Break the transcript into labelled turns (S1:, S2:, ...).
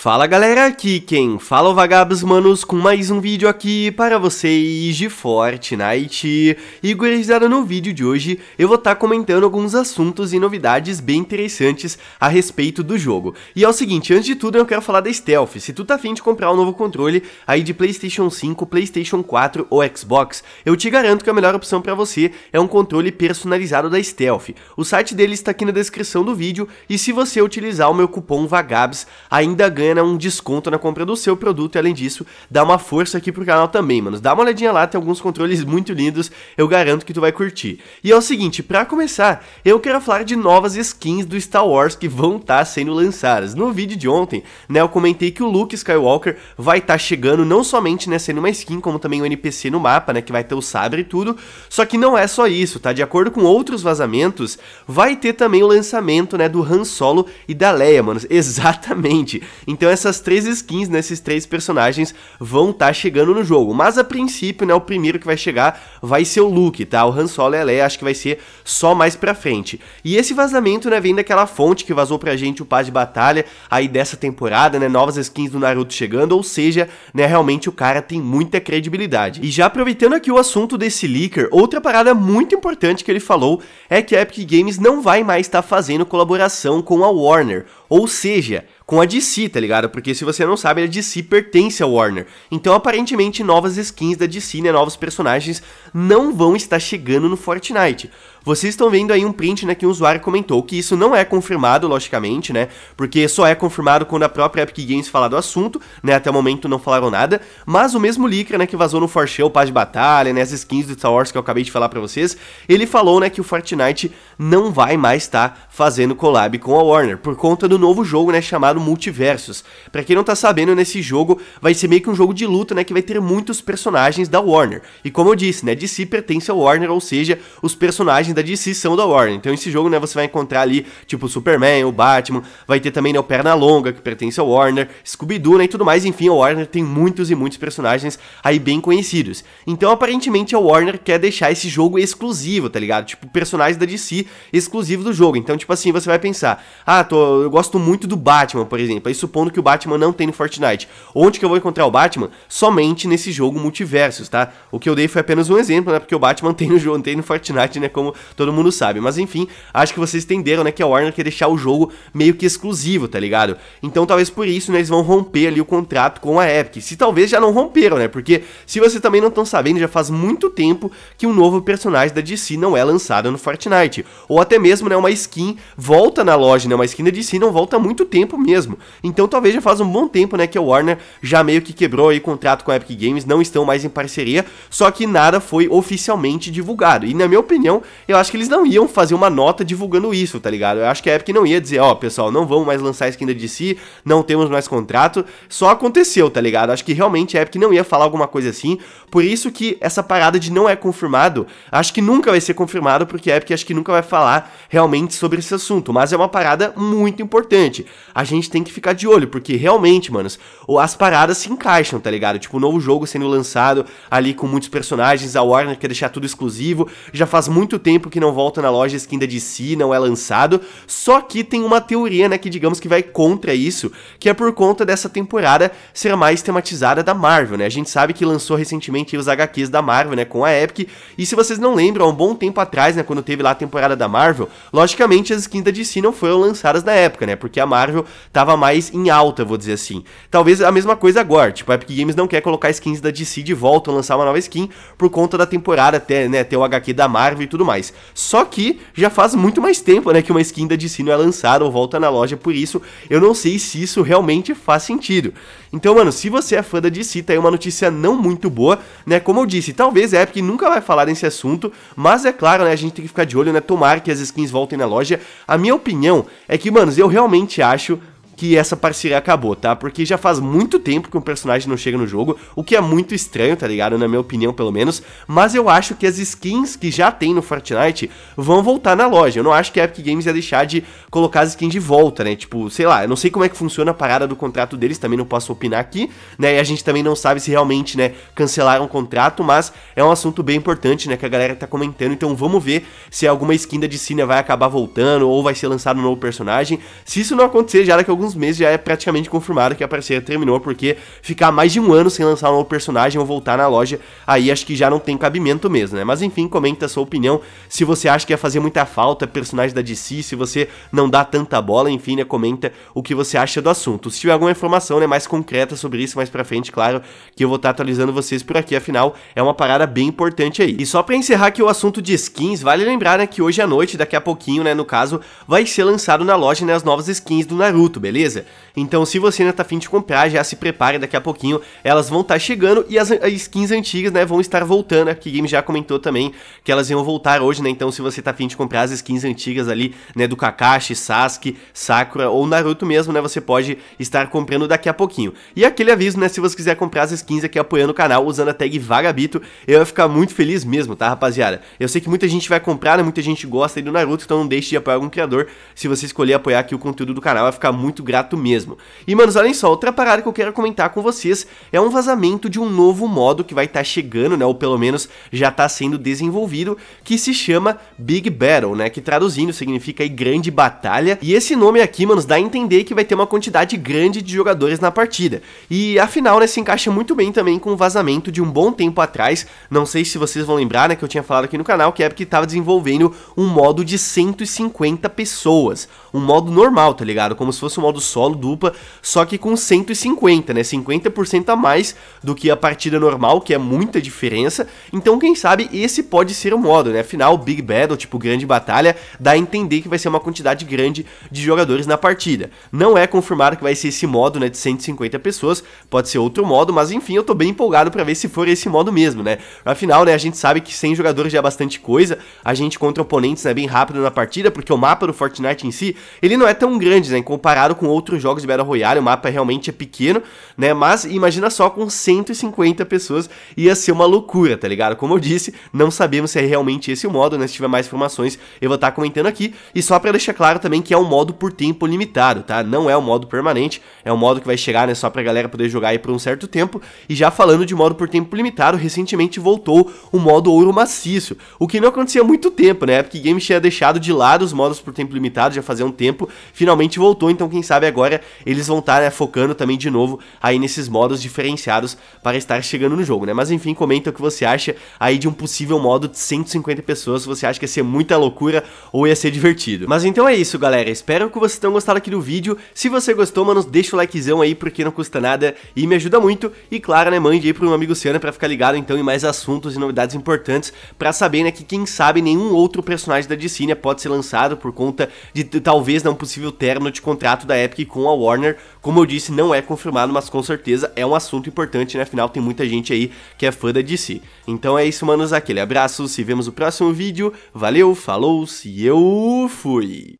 S1: Fala galera, aqui quem fala é o Vagabos Manos com mais um vídeo aqui para vocês de Fortnite. E gurizada, no vídeo de hoje eu vou estar tá comentando alguns assuntos e novidades bem interessantes a respeito do jogo. E é o seguinte, antes de tudo eu quero falar da Stealth. Se tu tá afim de comprar um novo controle aí de Playstation 5, Playstation 4 ou Xbox, eu te garanto que a melhor opção para você é um controle personalizado da Stealth. O site dele está aqui na descrição do vídeo e se você utilizar o meu cupom Vagabos, ainda ganha ganha um desconto na compra do seu produto e além disso, dá uma força aqui pro canal também, mano. Dá uma olhadinha lá, tem alguns controles muito lindos, eu garanto que tu vai curtir. E é o seguinte, para começar, eu quero falar de novas skins do Star Wars que vão estar tá sendo lançadas. No vídeo de ontem, né, eu comentei que o Luke Skywalker vai estar tá chegando não somente, né, sendo uma skin, como também o um NPC no mapa, né, que vai ter o sabre e tudo, só que não é só isso, tá? De acordo com outros vazamentos, vai ter também o lançamento, né, do Han Solo e da Leia, mano, exatamente. Então, então essas três skins, né, esses três personagens vão estar tá chegando no jogo. Mas a princípio, né, o primeiro que vai chegar vai ser o Luke, tá? O Han Solo e a Leia acho que vai ser só mais pra frente. E esse vazamento, né, vem daquela fonte que vazou pra gente o Paz de Batalha aí dessa temporada, né, novas skins do Naruto chegando, ou seja, né, realmente o cara tem muita credibilidade. E já aproveitando aqui o assunto desse leaker, outra parada muito importante que ele falou é que a Epic Games não vai mais estar tá fazendo colaboração com a Warner, ou seja, com a DC, tá ligado? Porque se você não sabe, a DC pertence ao Warner. Então, aparentemente, novas skins da DC, né, novos personagens não vão estar chegando no Fortnite. Vocês estão vendo aí um print, né, que um usuário comentou que isso não é confirmado, logicamente, né, porque só é confirmado quando a própria Epic Games falar do assunto, né, até o momento não falaram nada, mas o mesmo Lycra, né, que vazou no Forshell, Paz de Batalha, né, as skins do Star Wars que eu acabei de falar para vocês, ele falou, né, que o Fortnite não vai mais estar tá fazendo collab com a Warner, por conta do novo jogo, né, chamado Multiversos. Para quem não tá sabendo, nesse jogo vai ser meio que um jogo de luta, né, que vai ter muitos personagens da Warner. E como eu disse, né, si pertence a Warner, ou seja, os personagens da DC são da Warner. Então esse jogo, né, você vai encontrar ali, tipo, o Superman, o Batman, vai ter também né, o Pernalonga, que pertence ao Warner, Scooby-Doo, né, e tudo mais. Enfim, a Warner tem muitos e muitos personagens aí bem conhecidos. Então, aparentemente, a Warner quer deixar esse jogo exclusivo, tá ligado? Tipo, personagens da DC exclusivos do jogo. Então, tipo assim, você vai pensar, ah, tô, eu gosto muito do Batman, por exemplo, aí supondo que o Batman não tem no Fortnite. Onde que eu vou encontrar o Batman? Somente nesse jogo multiversos, tá? O que eu dei foi apenas um exemplo, né, porque o Batman tem no jogo, tem no Fortnite, né, como todo mundo sabe. Mas enfim, acho que vocês entenderam, né, que a Warner quer deixar o jogo meio que exclusivo, tá ligado? Então talvez por isso, né, eles vão romper ali o contrato com a Epic. Se talvez já não romperam, né? Porque se vocês também não estão sabendo, já faz muito tempo que um novo personagem da DC não é lançado no Fortnite. Ou até mesmo, né, uma skin volta na loja, né? Uma skin da DC não volta há muito tempo mesmo. Então talvez já faz um bom tempo, né, que a Warner já meio que quebrou aí o contrato com a Epic Games, não estão mais em parceria, só que nada foi oficialmente divulgado. E na minha opinião, eu acho que eles não iam fazer uma nota divulgando isso, tá ligado? Eu acho que a Epic não ia dizer, ó, oh, pessoal, não vamos mais lançar skin da DC, não temos mais contrato. Só aconteceu, tá ligado? Eu acho que realmente a Epic não ia falar alguma coisa assim. Por isso que essa parada de não é confirmado, acho que nunca vai ser confirmado, porque a Epic acho que nunca vai falar realmente sobre esse assunto. Mas é uma parada muito importante. A gente tem que ficar de olho, porque realmente, manos, as paradas se encaixam, tá ligado? Tipo, o novo jogo sendo lançado ali com muitos personagens, a Warner quer deixar tudo exclusivo. Já faz muito tempo tempo que não volta na loja skin da DC, não é lançado. Só que tem uma teoria, né, que digamos que vai contra isso, que é por conta dessa temporada ser mais tematizada da Marvel, né? A gente sabe que lançou recentemente os HQs da Marvel, né, com a Epic. E se vocês não lembram, há um bom tempo atrás, né, quando teve lá a temporada da Marvel, logicamente as skins da DC não foram lançadas na época, né? Porque a Marvel tava mais em alta, vou dizer assim. Talvez a mesma coisa agora, tipo, a Epic Games não quer colocar skins da DC de volta, ou lançar uma nova skin por conta da temporada até, né, ter o HQ da Marvel e tudo mais mais. Só que já faz muito mais tempo, né, que uma skin da DC não é lançada ou volta na loja, por isso eu não sei se isso realmente faz sentido. Então, mano, se você é fã da DC, tá aí uma notícia não muito boa, né? Como eu disse, talvez a Epic nunca vai falar nesse assunto, mas é claro, né, a gente tem que ficar de olho, né, tomara que as skins voltem na loja. A minha opinião é que, mano, eu realmente acho que essa parceria acabou, tá? Porque já faz muito tempo que um personagem não chega no jogo, o que é muito estranho, tá ligado? Na minha opinião, pelo menos. Mas eu acho que as skins que já tem no Fortnite vão voltar na loja. Eu não acho que a Epic Games ia deixar de colocar as skins de volta, né? Tipo, sei lá, eu não sei como é que funciona a parada do contrato deles, também não posso opinar aqui, né? E a gente também não sabe se realmente, né, cancelaram o contrato, mas é um assunto bem importante, né, que a galera tá comentando. Então vamos ver se alguma skin da Disney vai acabar voltando ou vai ser lançado um novo personagem. Se isso não acontecer, já daqui a alguns alguns meses já é praticamente confirmado que a parceria terminou, porque ficar mais de um ano sem lançar um novo personagem ou voltar na loja, aí acho que já não tem cabimento mesmo, né? Mas enfim, comenta a sua opinião, se você acha que ia fazer muita falta personagem da DC, se você não dá tanta bola, enfim, né? Comenta o que você acha do assunto. Se tiver alguma informação né, mais concreta sobre isso mais pra frente, claro, que eu vou estar tá atualizando vocês por aqui, afinal, é uma parada bem importante aí. E só pra encerrar aqui o assunto de skins, vale lembrar, né, que hoje à noite, daqui a pouquinho, né, no caso, vai ser lançado na loja, né, as novas skins do Naruto, beleza? beleza? Então, se você ainda tá afim de comprar, já se prepare, daqui a pouquinho elas vão estar tá chegando e as, as skins antigas, né, vão estar voltando, que Game já comentou também que elas iam voltar hoje, né, então se você tá afim de comprar as skins antigas ali, né, do Kakashi, Sasuke, Sakura ou Naruto mesmo, né, você pode estar comprando daqui a pouquinho. E aquele aviso, né, se você quiser comprar as skins aqui apoiando o canal usando a tag Vagabito, eu vou ficar muito feliz mesmo, tá, rapaziada? Eu sei que muita gente vai comprar, né, muita gente gosta aí do Naruto, então não deixe de apoiar algum criador, se você escolher apoiar aqui o conteúdo do canal, vai ficar muito grato mesmo. E, manos, olhem só, outra parada que eu quero comentar com vocês é um vazamento de um novo modo que vai estar tá chegando, né, ou pelo menos já está sendo desenvolvido, que se chama Big Battle, né, que traduzindo significa aí grande batalha. E esse nome aqui, manos, dá a entender que vai ter uma quantidade grande de jogadores na partida. E afinal, né, se encaixa muito bem também com o vazamento de um bom tempo atrás, não sei se vocês vão lembrar, né, que eu tinha falado aqui no canal, que é porque estava desenvolvendo um modo de 150 pessoas, um modo normal, tá ligado? Como se fosse um modo solo, dupla, só que com 150, né? 50% a mais do que a partida normal, que é muita diferença. Então, quem sabe esse pode ser o modo, né? Afinal, Big Battle, tipo grande batalha, dá a entender que vai ser uma quantidade grande de jogadores na partida. Não é confirmado que vai ser esse modo, né, de 150 pessoas, pode ser outro modo, mas enfim, eu tô bem empolgado para ver se for esse modo mesmo, né? Afinal, né, a gente sabe que 100 jogadores já é bastante coisa, a gente contra oponentes, né, bem rápido na partida, porque o mapa do Fortnite em si, ele não é tão grande, né, comparado com outros jogos de Battle Royale, o mapa é realmente é pequeno, né? Mas imagina só com 150 pessoas, ia ser uma loucura, tá ligado? Como eu disse, não sabemos se é realmente esse o modo, né? Se tiver mais informações, eu vou estar tá comentando aqui. E só para deixar claro também que é um modo por tempo limitado, tá? Não é um modo permanente, é um modo que vai chegar, né, só pra galera poder jogar aí por um certo tempo. E já falando de modo por tempo limitado, recentemente voltou o modo ouro maciço, o que não acontecia há muito tempo, né? Porque Games tinha deixado de lado os modos por tempo limitado já fazia um tempo, finalmente voltou, então quem sabe agora eles vão estar tá, né, focando também de novo aí nesses modos diferenciados para estar chegando no jogo, né? Mas enfim, comenta o que você acha aí de um possível modo de 150 pessoas, se você acha que ia ser muita loucura ou ia ser divertido. Mas então é isso, galera. Espero que vocês tenham gostado aqui do vídeo. Se você gostou, mano, deixa o likezão aí porque não custa nada e me ajuda muito. E claro, né, mande aí para um amigo Siana para ficar ligado então em mais assuntos e novidades importantes para saber, né, que quem sabe nenhum outro personagem da DC pode ser lançado por conta de talvez não né, possível término de contrato da Epic com a Warner. Como eu disse, não é confirmado, mas com certeza é um assunto importante, né? Afinal, tem muita gente aí que é fã da DC. Então é isso, manos. Aquele abraço, se vemos no próximo vídeo. Valeu, falou, se eu fui!